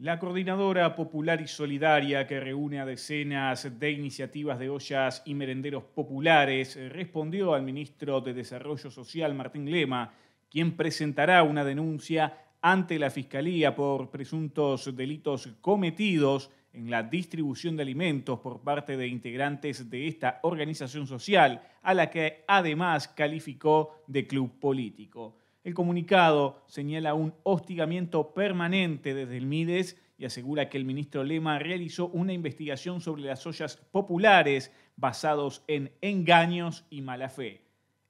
La Coordinadora Popular y Solidaria, que reúne a decenas de iniciativas de ollas y merenderos populares, respondió al ministro de Desarrollo Social, Martín Lema, quien presentará una denuncia ante la Fiscalía por presuntos delitos cometidos en la distribución de alimentos por parte de integrantes de esta organización social, a la que además calificó de club político. El comunicado señala un hostigamiento permanente desde el Mides y asegura que el ministro Lema realizó una investigación sobre las ollas populares basados en engaños y mala fe.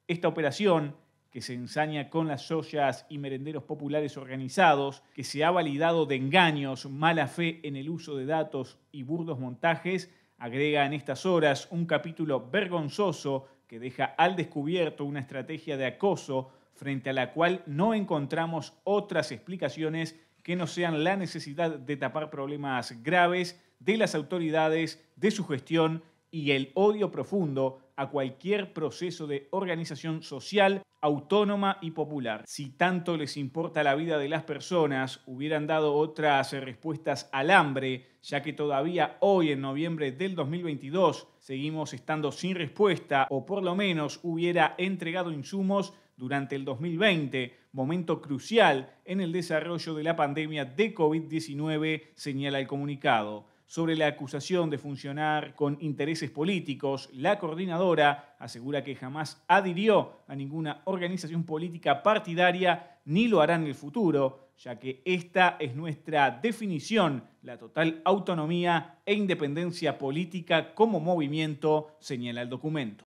Esta operación, que se ensaña con las ollas y merenderos populares organizados, que se ha validado de engaños, mala fe en el uso de datos y burdos montajes, agrega en estas horas un capítulo vergonzoso que deja al descubierto una estrategia de acoso frente a la cual no encontramos otras explicaciones que no sean la necesidad de tapar problemas graves de las autoridades, de su gestión y el odio profundo a cualquier proceso de organización social, autónoma y popular. Si tanto les importa la vida de las personas, hubieran dado otras respuestas al hambre, ya que todavía hoy, en noviembre del 2022, seguimos estando sin respuesta o por lo menos hubiera entregado insumos durante el 2020, momento crucial en el desarrollo de la pandemia de COVID-19, señala el comunicado. Sobre la acusación de funcionar con intereses políticos, la coordinadora asegura que jamás adhirió a ninguna organización política partidaria ni lo hará en el futuro, ya que esta es nuestra definición, la total autonomía e independencia política como movimiento, señala el documento.